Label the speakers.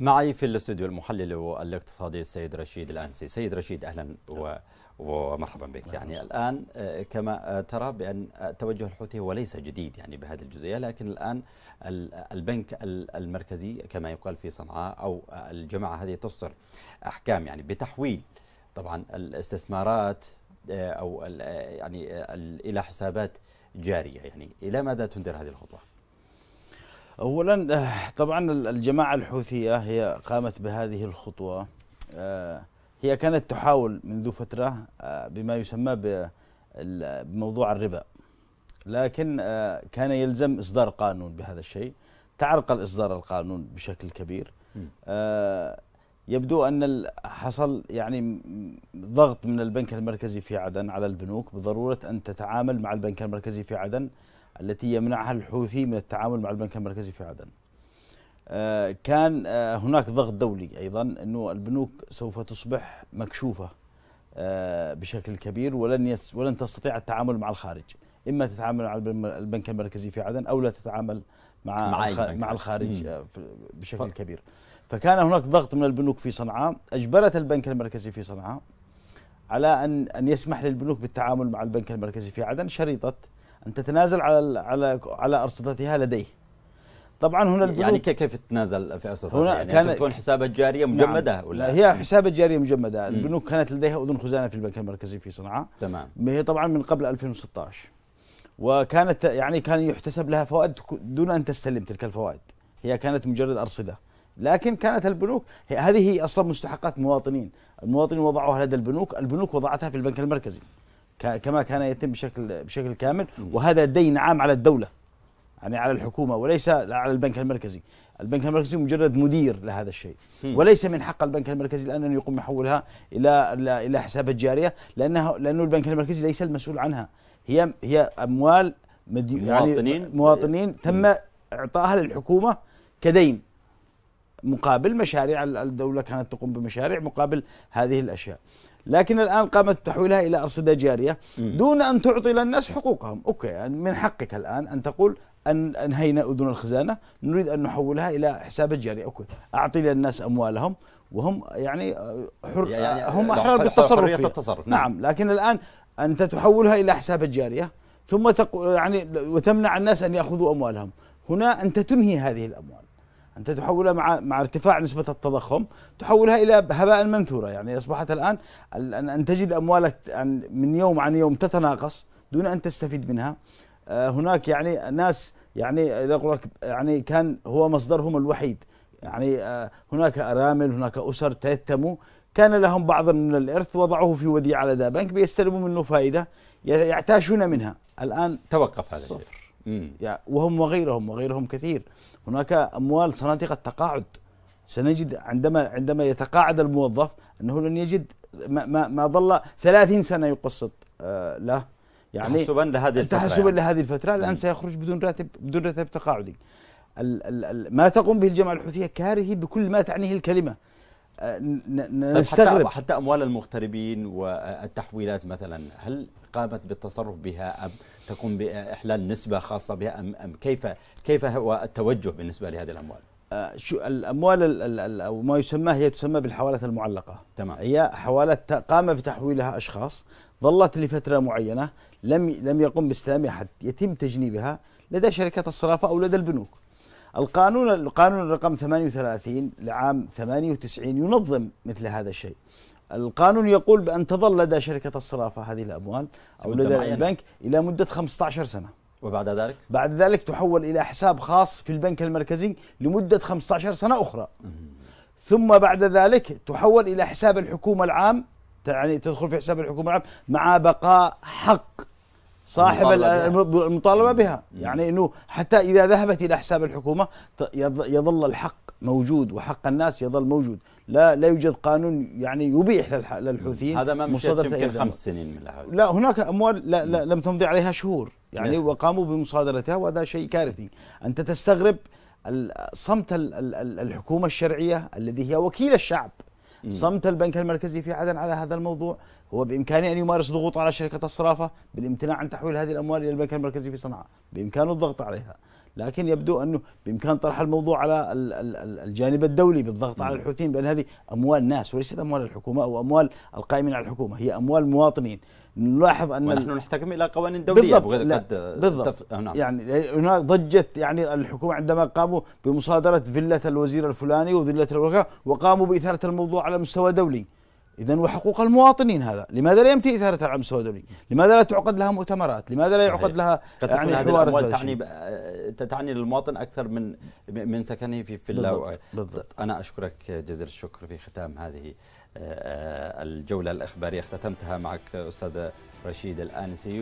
Speaker 1: معي في الاستوديو المحلل الاقتصادي السيد رشيد الانسي سيد رشيد اهلا و... ومرحبا بك يعني الان آه، كما آه، ترى بان آه، توجه الحوثي هو ليس جديد يعني بهذه الجزئيه لكن الان البنك المركزي كما يقال في صنعاء او الجماعه هذه تصدر احكام يعني بتحويل طبعا الاستثمارات او يعني الى حسابات جاريه يعني الى ماذا تنذر هذه الخطوه؟ اولا آه، طبعا الجماعه الحوثيه هي قامت بهذه الخطوه آه، هي كانت تحاول منذ فتره آه، بما يسمى بموضوع الربا لكن كان يلزم اصدار قانون بهذا الشيء تعرقل اصدار القانون بشكل كبير يبدو ان حصل يعني ضغط من البنك المركزي في عدن على البنوك بضروره ان تتعامل مع البنك المركزي في عدن التي يمنعها الحوثي من التعامل مع البنك المركزي في عدن آه، كان آه، هناك ضغط دولي ايضا انه البنوك سوف تصبح مكشوفه آه، بشكل كبير ولن يس ولن تستطيع التعامل مع الخارج اما تتعامل مع البنك المركزي في عدن او لا تتعامل مع مع, الخارج بشكل كبير فكان هناك ضغط من البنوك في صنعاء اجبرت البنك المركزي في صنعاء على ان ان يسمح للبنوك بالتعامل مع البنك المركزي في عدن شريطه ان تتنازل على على على ارصدتها لديه طبعا هنا البنوك يعني كيف تتنازل في ارصدتها هنا يعني كانت تكون حسابات جاريه نعم. مجمده نعم ولا هي حسابات جاريه مجمده البنوك كانت لديها اذن خزانه في البنك المركزي في صنعاء تمام هي طبعا من قبل 2016 وكانت يعني كان يحتسب لها فوائد دون ان تستلم تلك الفوائد هي كانت مجرد ارصده لكن كانت البنوك هذه هي اصلا مستحقات مواطنين المواطنين وضعوها لدى البنوك البنوك وضعتها في البنك المركزي كما كان يتم بشكل بشكل كامل وهذا دين عام على الدوله يعني على الحكومه وليس على البنك المركزي البنك المركزي مجرد مدير لهذا الشيء وليس من حق البنك المركزي الان ان يقوم يحولها الى الى حسابات جاريه لانه لانه البنك المركزي ليس المسؤول عنها هي هي اموال مدي مواطنين يعني مواطنين إيه. تم اعطائها للحكومه كدين مقابل مشاريع الدوله كانت تقوم بمشاريع مقابل هذه الاشياء لكن الان قامت تحويلها الى ارصده جاريه دون ان تعطي للناس حقوقهم، اوكي يعني من حقك الان ان تقول ان انهينا اذن الخزانه، نريد ان نحولها الى حسابات جاريه، اوكي، اعطي للناس اموالهم وهم يعني حر يعني هم احرار بالتصرف فيها. التصرف نعم. نعم، لكن الان انت تحولها الى حسابات جاريه ثم تقو يعني وتمنع الناس ان ياخذوا اموالهم، هنا انت تنهي هذه الاموال. انت تحولها مع مع ارتفاع نسبه التضخم تحولها الى هباء منثورا يعني اصبحت الان ان تجد اموالك من يوم عن يوم تتناقص دون ان تستفيد منها آه، هناك يعني ناس يعني يقول لك يعني كان هو مصدرهم الوحيد يعني آه، هناك ارامل هناك اسر تيتموا كان لهم بعضا من الارث وضعوه في وديعه لدى بنك بيستلموا منه فائده يعتاشون منها الان توقف هذا الشيء يعني وهم وغيرهم وغيرهم كثير هناك أموال صناديق التقاعد سنجد عندما عندما يتقاعد الموظف أنه لن يجد ما, ما, ما ظل 30 سنة يقسط آه، له يعني تحسبا لهذه الفترة يعني. تحسبا يعني. لهذه الفترة الآن سيخرج بدون راتب بدون راتب تقاعدي ما تقوم به الجماعة الحوثية كارثي بكل ما تعنيه الكلمة طيب، نستغرب حتى, اموال المغتربين والتحويلات مثلا هل قامت بالتصرف بها ام تكون باحلال نسبه خاصه بها ام ام كيف كيف هو التوجه بالنسبه لهذه الاموال؟ آه، شو الاموال او ما يسمى هي تسمى بالحوالات المعلقه تمام هي حوالات قام بتحويلها اشخاص ظلت لفتره معينه لم لم يقم باستلامها حد يتم تجنيبها لدى شركات الصرافه او لدى البنوك القانون القانون رقم 38 لعام 98 ينظم مثل هذا الشيء القانون يقول بأن تظل لدى شركة الصرافة هذه الأموال أو لدى معينة. البنك إلى مدة 15 سنة وبعد ذلك؟ بعد ذلك تحول إلى حساب خاص في البنك المركزي لمدة 15 سنة أخرى ثم بعد ذلك تحول إلى حساب الحكومة العام يعني تدخل في حساب الحكومة العام مع بقاء حق صاحب المطالبة, المطالبة بها يعني أنه حتى إذا ذهبت إلى حساب الحكومة يظل الحق موجود وحق الناس يظل موجود لا لا يوجد قانون يعني يبيح للحوثيين هذا ما مشت يمكن خمس سنين من لا هناك أموال لا, لا لم تمضي عليها شهور يعني مم. نعم. وقاموا بمصادرتها وهذا شيء كارثي أنت تستغرب صمت الحكومة الشرعية الذي هي وكيل الشعب صمت البنك المركزي في عدن على هذا الموضوع هو بامكانه ان يمارس ضغوط على شركه الصرافه بالامتناع عن تحويل هذه الاموال الى البنك المركزي في صنعاء، بامكانه الضغط عليها، لكن يبدو انه بامكان طرح الموضوع على الجانب الدولي بالضغط على نعم. الحوثيين بان هذه اموال ناس وليست اموال الحكومه او اموال القائمين على الحكومه، هي اموال مواطنين. نلاحظ ان ونحن نحتكم الى قوانين دوليه بالضبط لا بالضبط تف... آه، نعم. يعني هناك ضجه يعني الحكومه عندما قاموا بمصادره فيله الوزير الفلاني وذله الوكاله وقاموا باثاره الموضوع على مستوى دولي. إذا وحقوق المواطنين هذا، لماذا لا يمتي إثارة العلم السعودي؟ لماذا لا تعقد لها مؤتمرات؟ لماذا لا يعقد لها قد تكون يعني هذه الأموال تعني آه، تعني للمواطن أكثر من من سكنه في فيلا بالضبط. بالضبط. طيب، أنا أشكرك جزيل الشكر في ختام هذه آه، آه، الجولة الإخبارية اختتمتها معك أستاذ رشيد الآنسي